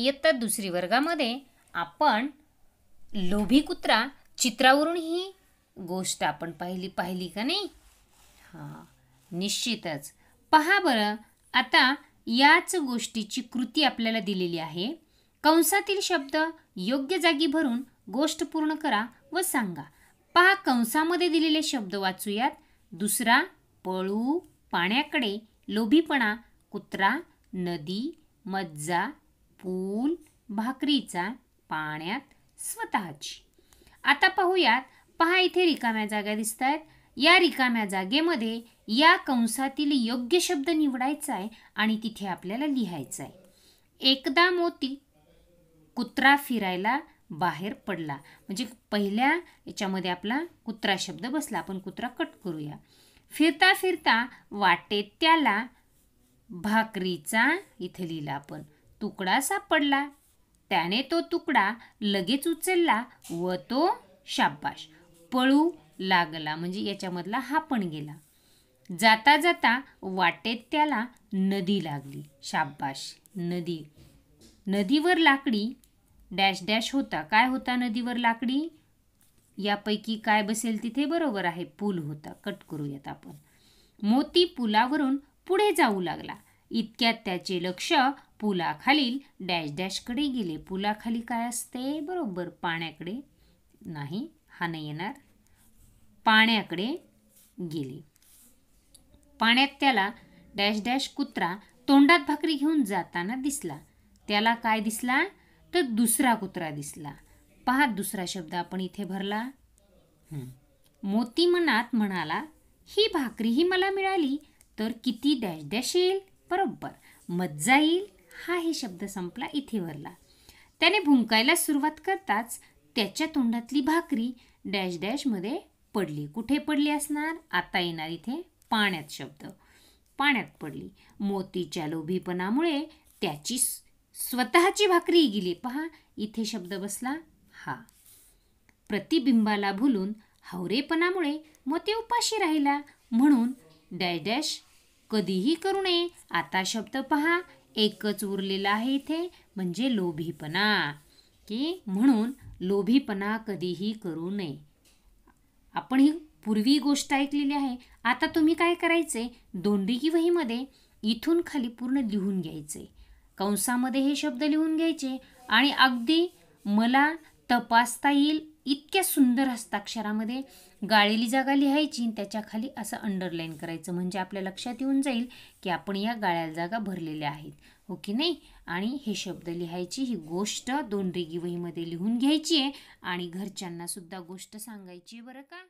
इयत्ता दुसरी वर्गामध्ये आपण लोभी कुत्रा चित्रावरून ही गोष्ट आपण पाहिली पाहिली का नाही हां निश्चितच पहा बरं आता याच गोष्टीची कृती आपल्याला दिलेली आहे कंसातील शब्द योग्य जागी भरून गोष्ट पूर्ण करा व सांगा पहा कंसामध्ये दिलेले शब्द वाचूयात दुसरा पळू पाण्याकडे लोभीपणा कुत्रा नदी मज्जा पूल भाकरीचा पाण्यात स्वतःची आता पाहूयात पहा इथे रिकाम्या जागा दिसत आहेत या रिकाम्या जागेमध्ये या कंसातील योग्य शब्द निवडायचा आहे आणि तिथे आपल्याला लिहायचं आहे एकदा मोती कुत्रा फिरायला बाहेर पडला म्हणजे पहिल्या याच्यामध्ये आपला कुत्रा शब्द बसला आपण कुत्रा कट करूया फिरता फिरता वाटेत त्याला भाकरीचा इथे लिहिला आपण तुकडा सापडला त्याने तो तुकडा लगेच उचलला व तो शाबाश पळू लागला म्हणजे याच्यामधला हा पण गेला जाता जाता वाटेत त्याला नदी लागली शाबाश नदी नदीवर लाकडी डॅश डॅश होता काय होता नदीवर लाकडी यापैकी काय बसेल तिथे बरोबर आहे पूल होता कट करूयात आपण मोती पुलावरून पुढे जाऊ लागला इतक्यात त्याचे लक्ष पुलाखालील डॅश डॅशकडे गेले पुलाखाली काय असते बरोबर पाण्याकडे नाही हा नाही येणार पाण्याकडे गेले पाण्यात त्याला डॅश डॅश कुत्रा तोंडात भाकरी घेऊन जाताना दिसला त्याला काय दिसला तर दुसरा कुत्रा दिसला पहा दुसरा शब्द आपण इथे भरला मोती मनात म्हणाला ही भाकरी ही मला मिळाली तर किती डॅश डॅश येईल बरोबर मज्जा येईल हा हे शब्द संपला इथे वरला त्याने भुंकायला सुरुवात करताच त्याच्या तोंडातली भाकरी डॅश डॅशमध्ये पडली कुठे पडली असणार आता येणार इथे पाण्यात शब्द पाण्यात पडली मोतीच्या लोभीपणामुळे त्याची स्वतःची भाकरी गेली पहा इथे शब्द बसला हा प्रतिबिंबाला भुलून हावरेपणामुळे मोती उपाशी राहिला म्हणून डॅश डॅश कधीही करू नये आता शब्द पहा एकच उरलेला आहे इथे म्हणजे लोभीपणा की म्हणून लोभीपणा कधीही करू नये आपण ही पूर्वी गोष्ट ऐकलेली आहे आता तुम्ही काय करायचे दोंडी की वहीमध्ये इथून खाली पूर्ण लिहून घ्यायचे कंसामध्ये हे शब्द लिहून घ्यायचे आणि अगदी मला तपासता येईल इतक्या सुंदर हस्ताक्षरामध्ये गाळेली जागा लिहायची त्याच्या खाली असं अंडरलाईन करायचं म्हणजे आपल्या लक्षात येऊन जाईल की आपण या गाळ्याला जागा भरलेल्या आहेत हो की नाही आणि हे शब्द लिहायची ही गोष्ट दोन रेगी वहीमध्ये लिहून घ्यायची आहे आणि घरच्यांनासुद्धा गोष्ट सांगायची बरं का